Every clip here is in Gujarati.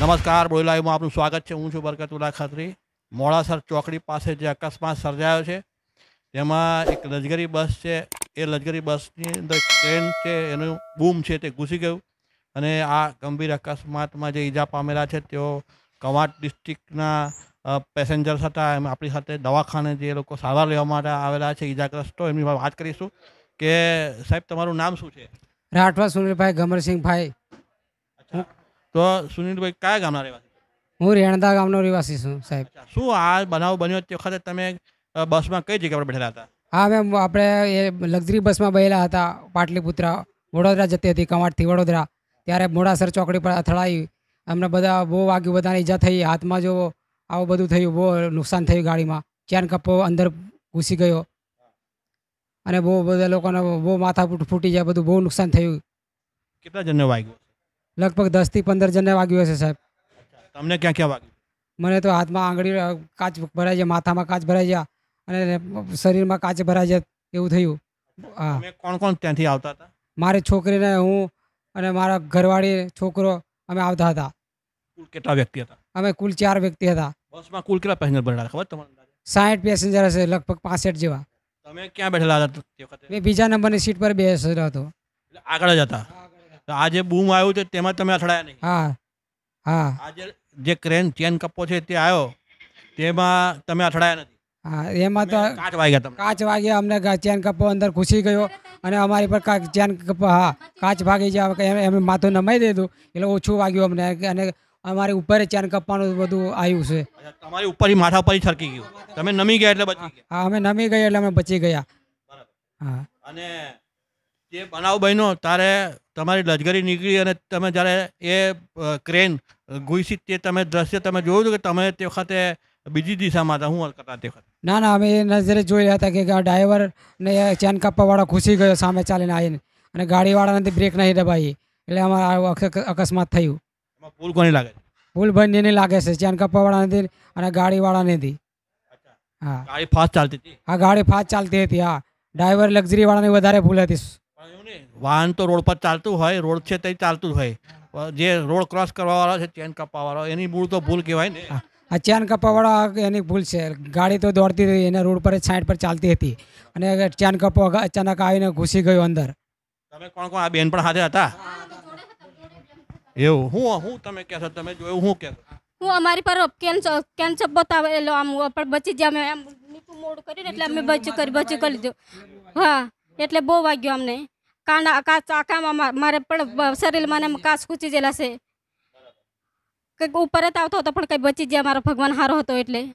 નમસ્કાર બોલી લાઈવમાં આપનું સ્વાગત છે હું છું બરકતુલ્લા ખત્રી મોડાસર ચોકડી પાસે જે અકસ્માત સર્જાયો છે તેમાં એક લજગરી બસ છે એ લજગરી બસની અંદર ટ્રેન છે એનું બૂમ છે તે ઘૂસી ગયું અને આ ગંભીર અકસ્માતમાં જે ઈજા પામેલા છે તેઓ કવાંટ ડિસ્ટ્રિક્ટના પેસેન્જર્સ હતા એમ આપણી સાથે દવાખાને જે લોકો સારવાર લેવા માટે આવેલા છે ઈજાગ્રસ્તો એમની વાત કરીશું કે સાહેબ તમારું નામ શું છે રાઠવા સુનિલભાઈ ગમરસિંહભાઈ તો સુનિલભાઈ કયા ગામના રહેવાસી હું રેણદા ગામનો રહેવાસી છું સાહેબ શું આ બનાવ બન્યો તે વખતે તમે બસમાં કઈ જગ્યા પર બેઠેલા હતા હા મેમ આપણે એ લક્ઝરી બસમાં બેઠેલા હતા પાટલીપુત્રા વડોદરા જતી હતી કમાટથી વડોદરા ત્યારે મોડાસર ચોકડી પર અથડાઈ અમને બધા બહુ વાગ્યું બધાને ઈજા થઈ હાથમાં જો આવું બધું થયું બહુ નુકસાન થયું ગાડીમાં ચેન કપ્પો અંદર ઘૂસી ગયો અને બહુ બધા લોકોને બહુ માથા ફૂટી જાય બધું બહુ નુકસાન થયું કેટલા જણને વાગ્યું લગભગ દસ થી પંદર જણને વાગ્યું હશે સાહેબ તમને ક્યાં ક્યાં વાગ્યું મને તો હાથમાં આંગળી કાચ ભરાઈ જાય માથામાં કાચ ભરાઈ જાય અને શરીરમાં કાચ ભરાઈ જાય એવું થયું હા કોણ કોણ ત્યાંથી આવતા હતા મારી છોકરીને હું અને મારા ઘરવાળી છોકરો અમે આવતા હતા કુલ કેટલા વ્યક્તિ હતા અમે કુલ ચાર વ્યક્તિ હતા બસમાં કુલ કેટલા પેસેન્જર ભરેલા ખબર તમને સાઠ પેસેન્જર હશે લગભગ પાસઠ જેવા તમે ક્યાં બેઠેલા હતા મેં બીજા નંબરની સીટ પર બેસેલો હતો આગળ જ હતા તો આ જે બૂમ આવ્યું છે તેમાં તમે અથડાયા નહીં હા હા આજે જે ક્રેન ચેન કપો છે તે આવ્યો તેમાં તમે અથડાયા નથી હા એમાં તો કાચ વાગ્યા તમને કાચ વાગ્યા અમને ચેન કપો અંદર ઘૂસી ગયો અને અમારી પર ચેન કપ્પો હા કાચ ભાગી જાય એમને માથું નમાઈ દીધું એટલે ઓછું વાગ્યું અમને અને અમારી ઉપર ચેન કપવાનું બધું આવ્યું છે તમારી ઉપર માથા પર છરકી ગયું તમે નમી ગયા એટલે બચી હા અમે નમી ગયા એટલે અમે બચી ગયા હા અને જે બનાવ બન્યો તારે તમારી લજગરી નીકળી અને તમે જ્યારે એ ક્રેન ઘૂસી તે તમે દ્રશ્ય તમે જોયું હતું કે તમે તે વખતે બીજી દિશામાં હતા હું કરતા તે વખતે ના ના અમે એ નજરે જોઈ રહ્યા હતા કે ડ્રાઈવર ને ચેન કાપવાવાળો ઘૂસી ગયો સામે ચાલીને આવીને અને ગાડીવાળાને બ્રેક નહીં દબાવી એટલે અમારે અકસ્માત થયું ભૂલ કોની લાગે ભૂલ નહીં લાગે છે ચેન કાપવાવાળાને અને ગાડીવાળાને હતી હા ગાડી ફાસ્ટ ચાલતી હતી હા ગાડી ફાસ્ટ ચાલતી હતી હા ડ્રાઈવર લક્ઝરી વધારે ભૂલ હતી વાહન તો રોડ પર ચાલતું હોય રોડ છે તે ચાલતું હોય જે રોડ ક્રોસ કરવાવાળો છે ચેન કપાવાવાળો એની મૂળ તો ભૂલ કહેવાય ને આ ચેન કપાવાળો એની ભૂલ છે ગાડી તો દોડતી હતી એના રોડ પર સાઈડ પર ચાલતી હતી અને ચેન કપો અચાનક આવીને ઘૂસી ગયો અંદર તમે કોણ કોણ આ બેન પણ સાથે હતા એવું હું હું તમે કહેશો તમે જોયું હું કહેશો હું અમારી પર કેન્સલ કેન બતાવેલો આમ પણ બચી જ અમે એમ મોડ કર્યું એટલે અમે બચ્યું કરી બચ્યું કરી લીધું હા એટલે બહુ વાગ્યો અમને કાંડા કાચ કાંકામાં મારે પણ શરીરમાં મને કાચ કૂચી ગયેલા છે કંઈક ઉપર જ આવતો હતો પણ કંઈ બચી ગયા મારો ભગવાન હારો હતો એટલે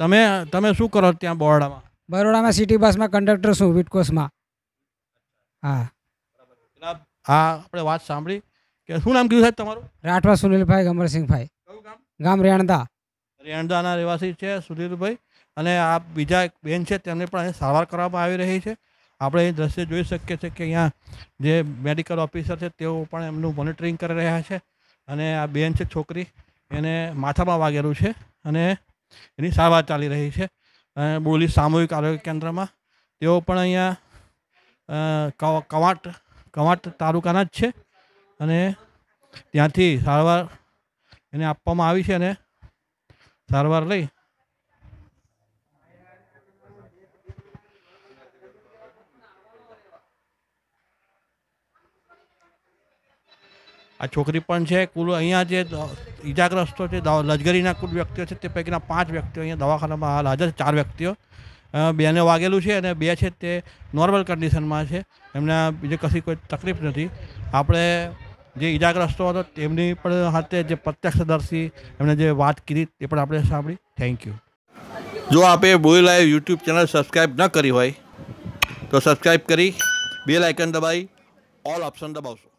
તમે તમે શું કરો ત્યાં બરોડામાં બરોડામાં સિટી બસમાં કંડક્ટર છું વિટકોસમાં હા હા આપણે વાત સાંભળી કે શું નામ કીધું તમારું રાઠવા સુનિલભાઈ ભાઈ ગામ રેણદા રેણદાના રહેવાસી છે સુધીરભાઈ અને આ બીજા એક બેન છે તેમને પણ અહીં સારવાર કરવામાં આવી રહી છે આપણે એ દ્રશ્ય જોઈ શકીએ છીએ કે અહીંયા જે મેડિકલ ઓફિસર છે તેઓ પણ એમનું મોનિટરિંગ કરી રહ્યા છે અને આ બેન છે છોકરી એને માથામાં વાગેલું છે અને એની સારવાર ચાલી રહી છે અને બોલી સામૂહિક આરોગ્ય કેન્દ્રમાં તેઓ પણ અહીંયા કવાટ કવાટ તાલુકાના જ છે અને ત્યાંથી સારવાર એને આપવામાં આવી છે અને સારવાર લઈ આ છોકરી પણ છે કુલ અહીંયા જે ઈજાગ્રસ્તો છે લજગરીના કુલ વ્યક્તિઓ છે તે પૈકીના પાંચ વ્યક્તિઓ અહીંયા દવાખાનામાં હાલ હાજર ચાર વ્યક્તિઓ બેને વાગેલું છે અને બે છે તે નોર્મલ કન્ડિશનમાં છે એમને બીજે કશી કોઈ તકલીફ નથી આપણે જે ઈજાગ્રસ્તો હતો તેમની પણ હાથે જે પ્રત્યક્ષદર્શી એમણે જે વાત કરી તે પણ આપણે સાંભળી થેન્ક યુ જો આપે બોલ લાઈવ યુટ્યુબ ચેનલ સબસ્ક્રાઈબ ન કરી હોય તો સબસ્ક્રાઈબ કરી બેલ આઇકન દબાવી ઓલ ઓપ્શન દબાવશો